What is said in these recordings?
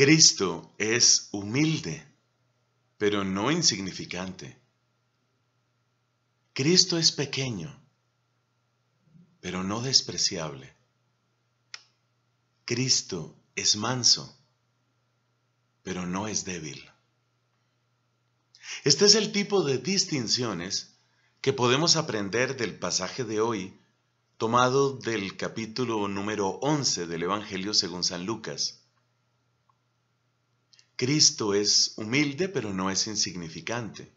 Cristo es humilde, pero no insignificante. Cristo es pequeño, pero no despreciable. Cristo es manso, pero no es débil. Este es el tipo de distinciones que podemos aprender del pasaje de hoy, tomado del capítulo número 11 del Evangelio según San Lucas Cristo es humilde pero no es insignificante.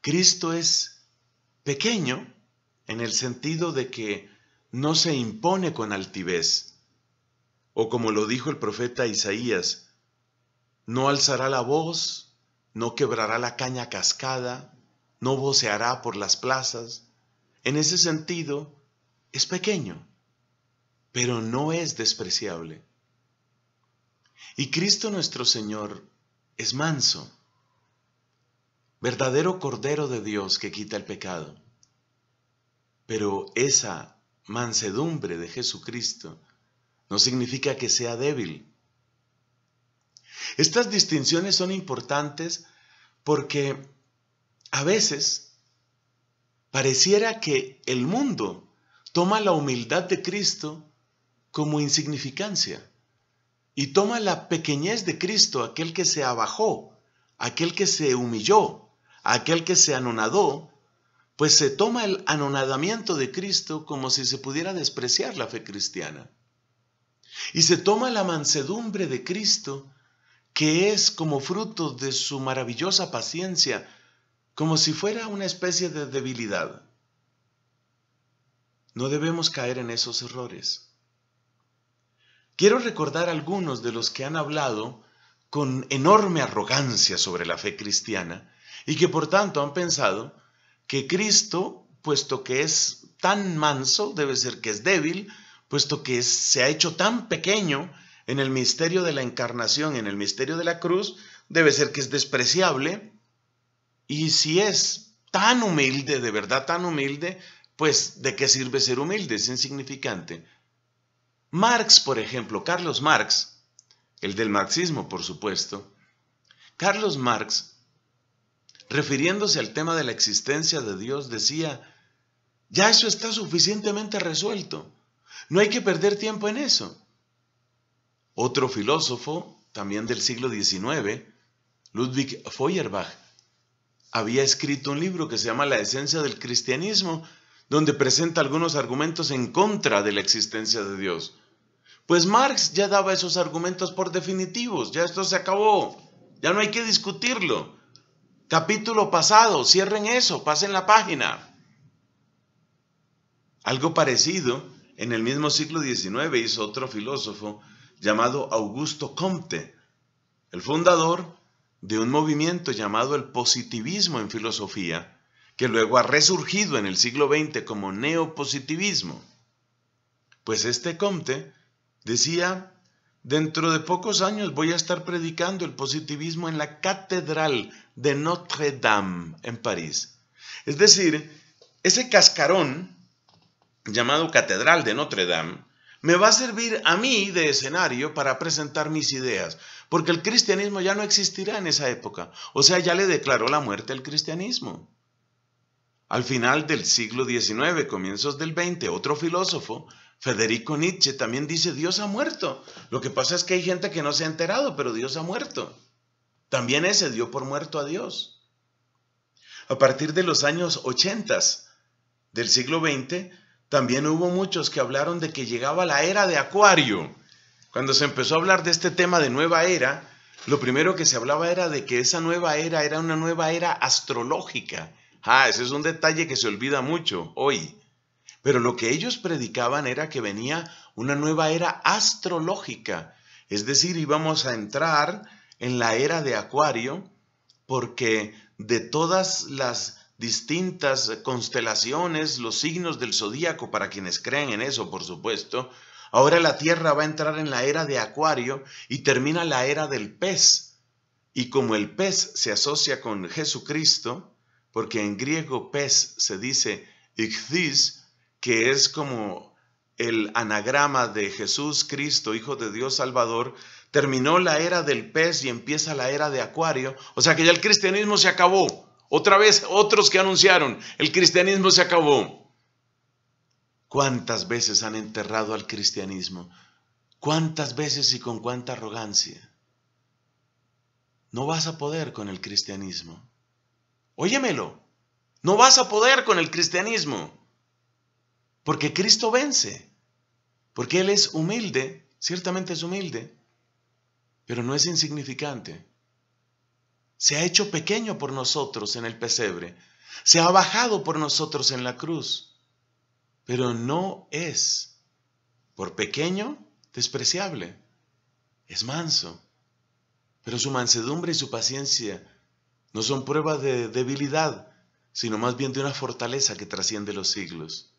Cristo es pequeño en el sentido de que no se impone con altivez, o como lo dijo el profeta Isaías, no alzará la voz, no quebrará la caña cascada, no voceará por las plazas. En ese sentido, es pequeño, pero no es despreciable. Y Cristo nuestro Señor es manso, verdadero Cordero de Dios que quita el pecado. Pero esa mansedumbre de Jesucristo no significa que sea débil. Estas distinciones son importantes porque a veces pareciera que el mundo toma la humildad de Cristo como insignificancia y toma la pequeñez de Cristo, aquel que se abajó, aquel que se humilló, aquel que se anonadó, pues se toma el anonadamiento de Cristo como si se pudiera despreciar la fe cristiana. Y se toma la mansedumbre de Cristo, que es como fruto de su maravillosa paciencia, como si fuera una especie de debilidad. No debemos caer en esos errores. Quiero recordar algunos de los que han hablado con enorme arrogancia sobre la fe cristiana y que por tanto han pensado que Cristo, puesto que es tan manso, debe ser que es débil, puesto que se ha hecho tan pequeño en el misterio de la encarnación, en el misterio de la cruz, debe ser que es despreciable. Y si es tan humilde, de verdad tan humilde, pues ¿de qué sirve ser humilde? Es insignificante. Marx, por ejemplo, Carlos Marx, el del marxismo, por supuesto, Carlos Marx, refiriéndose al tema de la existencia de Dios, decía, ya eso está suficientemente resuelto, no hay que perder tiempo en eso. Otro filósofo, también del siglo XIX, Ludwig Feuerbach, había escrito un libro que se llama La esencia del cristianismo, donde presenta algunos argumentos en contra de la existencia de Dios. Pues Marx ya daba esos argumentos por definitivos, ya esto se acabó, ya no hay que discutirlo. Capítulo pasado, cierren eso, pasen la página. Algo parecido, en el mismo siglo XIX hizo otro filósofo llamado Augusto Comte, el fundador de un movimiento llamado el positivismo en filosofía, que luego ha resurgido en el siglo XX como neopositivismo. Pues este Comte decía, dentro de pocos años voy a estar predicando el positivismo en la Catedral de Notre Dame en París. Es decir, ese cascarón llamado Catedral de Notre Dame me va a servir a mí de escenario para presentar mis ideas, porque el cristianismo ya no existirá en esa época. O sea, ya le declaró la muerte al cristianismo. Al final del siglo XIX, comienzos del XX, otro filósofo, Federico Nietzsche, también dice, Dios ha muerto. Lo que pasa es que hay gente que no se ha enterado, pero Dios ha muerto. También ese dio por muerto a Dios. A partir de los años 80 del siglo XX, también hubo muchos que hablaron de que llegaba la era de Acuario. Cuando se empezó a hablar de este tema de nueva era, lo primero que se hablaba era de que esa nueva era era una nueva era astrológica, Ah, ese es un detalle que se olvida mucho hoy. Pero lo que ellos predicaban era que venía una nueva era astrológica, es decir, íbamos a entrar en la era de Acuario porque de todas las distintas constelaciones, los signos del zodíaco, para quienes creen en eso, por supuesto, ahora la Tierra va a entrar en la era de Acuario y termina la era del pez. Y como el pez se asocia con Jesucristo, porque en griego pez se dice ichthys, que es como el anagrama de Jesús Cristo, Hijo de Dios Salvador, terminó la era del pez y empieza la era de acuario, o sea que ya el cristianismo se acabó. Otra vez otros que anunciaron, el cristianismo se acabó. ¿Cuántas veces han enterrado al cristianismo? ¿Cuántas veces y con cuánta arrogancia? No vas a poder con el cristianismo. Óyemelo, no vas a poder con el cristianismo, porque Cristo vence, porque Él es humilde, ciertamente es humilde, pero no es insignificante. Se ha hecho pequeño por nosotros en el pesebre, se ha bajado por nosotros en la cruz, pero no es, por pequeño, despreciable, es manso, pero su mansedumbre y su paciencia no son pruebas de debilidad, sino más bien de una fortaleza que trasciende los siglos.